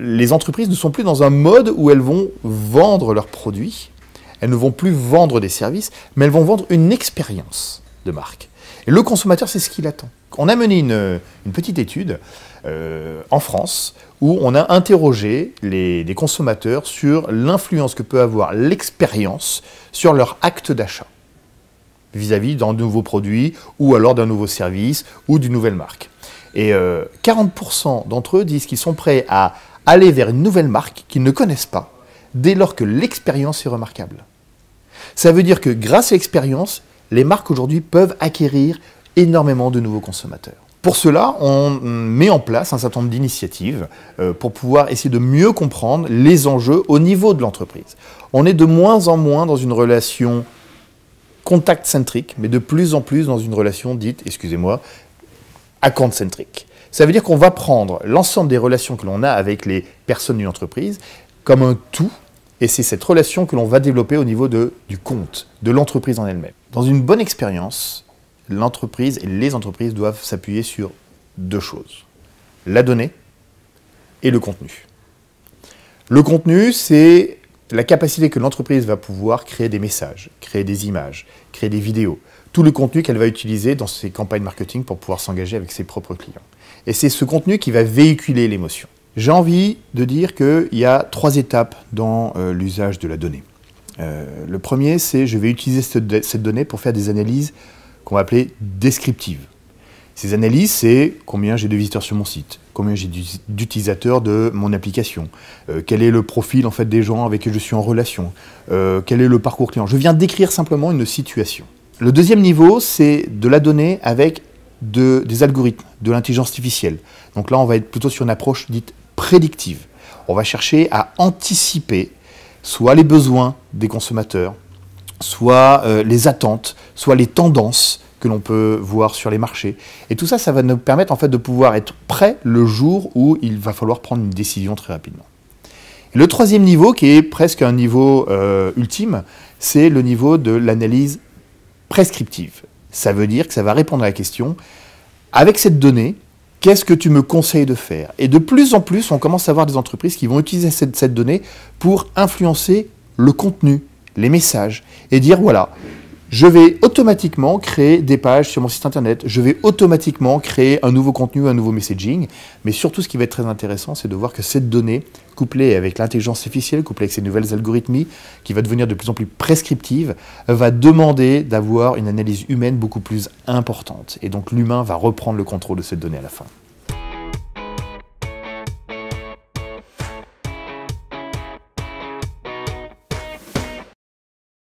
les entreprises ne sont plus dans un mode où elles vont vendre leurs produits, elles ne vont plus vendre des services, mais elles vont vendre une expérience de marque. Et le consommateur, c'est ce qu'il attend. On a mené une, petite étude euh, en France où on a interrogé les, consommateurs sur l'influence que peut avoir l'expérience sur leur acte d'achat vis-à-vis d'un nouveau produit ou alors d'un nouveau service ou d'une nouvelle marque. Et 40% euh, d'entre eux disent qu'ils sont prêts à aller vers une nouvelle marque qu'ils ne connaissent pas, dès lors que l'expérience est remarquable. Ça veut dire que grâce à l'expérience, les marques aujourd'hui peuvent acquérir énormément de nouveaux consommateurs. Pour cela, on met en place un certain nombre d'initiatives euh, pour pouvoir essayer de mieux comprendre les enjeux au niveau de l'entreprise. On est de moins en moins dans une relation contact-centrique, mais de plus en plus dans une relation dite, excusez-moi, account-centric. Ça veut dire qu'on va prendre l'ensemble des relations que l'on a avec les personnes d'une entreprise comme un tout, et c'est cette relation que l'on va développer au niveau du compte, de l'entreprise en elle-même. Dans une bonne expérience, l'entreprise et les entreprises doivent s'appuyer sur deux choses. La donnée et le contenu. Le contenu, c'est la capacité que l'entreprise va pouvoir créer des messages, créer des images, créer des vidéos, tout le contenu qu'elle va utiliser dans ses campagnes marketing pour pouvoir s'engager avec ses propres clients. Et c'est ce contenu qui va véhiculer l'émotion. J'ai envie de dire qu'il y a trois étapes dans euh, l'usage de la donnée. Euh, le premier, c'est je vais utiliser cette, donnée pour faire des analyses qu'on va appeler descriptives. Ces analyses, c'est combien j'ai de visiteurs sur mon site, combien j'ai d'utilisateurs de mon application, euh, quel est le profil en fait des gens avec qui je suis en relation, quel est le parcours client. Je viens décrire simplement une situation. Le deuxième niveau, c'est de la donner avec des algorithmes, de l'intelligence artificielle. Donc là, on va être plutôt sur une approche dite prédictive. On va chercher à anticiper soit les besoins des consommateurs, soit euh, les attentes, soit les tendances que l'on peut voir sur les marchés. Et tout ça, ça va nous permettre en fait de pouvoir être prêt le jour où il va falloir prendre une décision très rapidement. le troisième niveau, qui est presque un niveau euh, ultime, c'est le niveau de l'analyse prescriptive. Ça veut dire que ça va répondre à la question, avec cette donnée, qu'est-ce que tu me conseilles de faire Et de plus en plus, on commence à voir des entreprises qui vont utiliser cette, cette donnée pour influencer le contenu, les messages, et dire, voilà, je vais automatiquement créer des pages sur mon site internet, je vais automatiquement créer un nouveau contenu, un nouveau messaging, mais surtout ce qui va être très intéressant, c'est de voir que cette donnée, couplée avec l'intelligence artificielle, couplée avec ces nouvelles algorithmes, qui va devenir de plus en plus prescriptive, va demander d'avoir une analyse humaine beaucoup plus importante. Et donc l'humain va reprendre le contrôle de cette donnée à la fin.